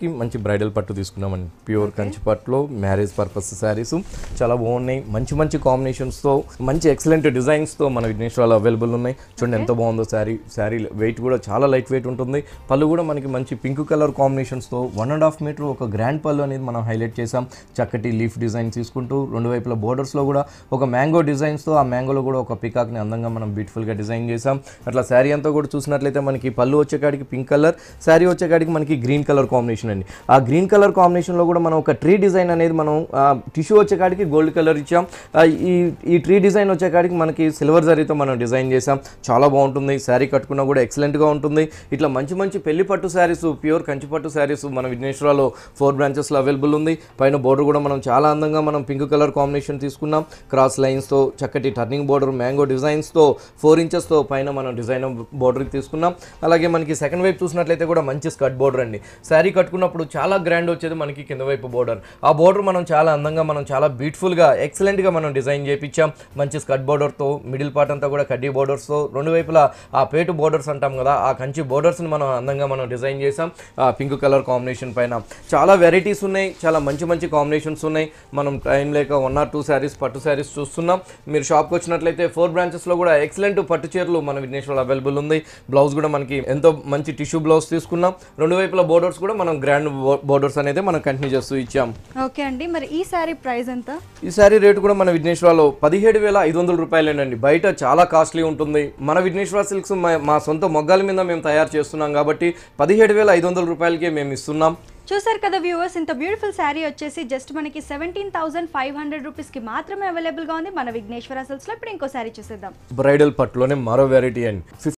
బడ్జెట్కి మంచి బ్రైడల్ పట్టు తీసుకున్నామండి ప్యూర్ కంచి పట్టులో మ్యారేజ్ పర్పస్ శారీస్ చాలా బాగున్నాయి మంచి మంచి కాంబినేషన్స్తో మంచి ఎక్సలెంట్ డిజైన్స్తో మన విఘ్నేశ్వరాలు అవైలబుల్ ఉన్నాయి చూడండి ఎంత బాగుందో శారీ శారీ వెయిట్ కూడా చాలా లైట్ వెయిట్ ఉంటుంది పళ్ళు కూడా మనకి మంచి పింక్ కలర్ కాంబినేషన్స్తో వన్ అండ్ హాఫ్ మీటర్ ఒక గ్రాండ్ పళ్ళు అనేది మనం హైలైట్ చేసాం చక్కటి లీఫ్ డిజైన్ తీసుకుంటూ రెండు వైపుల బోర్డర్స్లో కూడా ఒక మ్యాంగో డిజైన్స్తో ఆ మ్యాంగోలో కూడా ఒక పికాక్ని అందంగా మనం బ్యూటిఫుల్గా డిజైన్ చేసాం అట్లా శారీ అంతా కూడా చూసినట్లయితే మనకి పళ్ళు వచ్చేకాడికి పింక్ కలర్ శారీ వచ్చేకాడికి మనకి గ్రీన్ కలర్ కాంబినేషన్ కాంబినేషన్ అండి ఆ గ్రీన్ కలర్ కాంబినేషన్లో కూడా మనం ఒక ట్రీ డిజైన్ అనేది మనం టిష్యూ వచ్చేకాడికి గోల్డ్ కలర్ ఇచ్చాం ఈ ఈ ట్రీ డిజైన్ వచ్చేకాడికి మనకి సిల్వర్ జరీతో మనం డిజైన్ చేసాం చాలా బాగుంటుంది శారీ కట్టుకున్నా కూడా ఎక్సలెంట్గా ఉంటుంది ఇట్లా మంచి మంచి పెళ్లి పట్టు శారీస్ ప్యూర్ కంచి పట్టు శారీస్ మన విఘ్నేశ్వరాలో ఫోర్ బ్రాంచెస్లో అవైలబుల్ ఉంది పైన బోర్డర్ కూడా మనం చాలా అందంగా మనం పింక్ కలర్ కాంబినేషన్ తీసుకున్నాం క్రాస్ లైన్స్తో చక్కటి టర్నింగ్ బోర్డర్ మ్యాంగో డిజైన్స్తో ఫోర్ ఇంచెస్తో పైన మనం డిజైన్ బోర్డర్కి తీసుకున్నాం అలాగే మనకి సెకండ్ వైపు చూసినట్లయితే కూడా మంచి స్కర్ట్ బోర్డర్ అండి శారీ కట్టుకున్న అనుకున్నప్పుడు చాలా గ్రాండ్ వచ్చేది మనకి కింద వైపు బోర్డర్ ఆ బోర్డర్ మనం చాలా అందంగా మనం చాలా బ్యూటిఫుల్గా ఎక్సలెంట్గా మనం డిజైన్ చేయించాం మంచి స్కట్ బోర్డర్తో మిడిల్ పార్ట్ అంతా కూడా కడ్డీ బోర్డర్స్తో రెండు వైపులా ఆ పేటు బోర్డర్స్ అంటాం కదా ఆ కంచి బోర్డర్స్ని మనం అందంగా మనం డిజైన్ చేసాం ఆ పింక్ కలర్ కాంబినేషన్ పైన చాలా వెరైటీస్ ఉన్నాయి చాలా మంచి మంచి కాంబినేషన్స్ ఉన్నాయి మనం టైం లేక వన్ ఆర్ టూ శారీస్ పట్టు శారీస్ చూస్తున్నాం మీరు షాప్కి వచ్చినట్లయితే ఫోర్ బ్రాంచెస్లో కూడా ఎక్సలెంట్ పట్టు చీరలు మన విఘ్నేశ్వర్ అవైలబుల్ ఉంది బ్లౌజ్ కూడా మనకి ఎంతో మంచి టిష్యూ బ్లౌజ్ తీసుకున్నాం రెండు వైపుల బోర్డర్స్ కూడా మనం బ్రాండ్ బోర్డర్స్ అనేది మనం కంటిన్యూ చేస్తూ ఇచ్చాం ఓకే అండి మరి ఈ సారీ ప్రైస్ ఎంత ఈ సారీ రేటు కూడా మన విఘ్నేశ్వరాలో పదిహేడు వేల ఐదు వందల రూపాయలేనండి బయట చాలా కాస్ట్లీ ఉంటుంది మన విఘ్నేశ్వర సిల్క్స్ మా సొంత మొగ్గాల మీద మేము తయారు చేస్తున్నాం కాబట్టి పదిహేడు వేల ఐదు వందల రూపాయలకే మేము ఇస్తున్నాం చూసారు కదా వ్యూవర్స్ ఇంత బ్యూటిఫుల్ శారీ వచ్చేసి జస్ట్ మనకి సెవెంటీన్ థౌసండ్ ఫైవ్ హండ్రెడ్ రూపీస్కి మాత్రమే అవైలబుల్గా ఉంది మన విఘ్నేశ్వర సిల్క్స్లో ఇప్పుడు ఇంకో శారీ చూసేద్దాం బ్రైడల్ పట్టులోనే మరో వెరైటీ అండి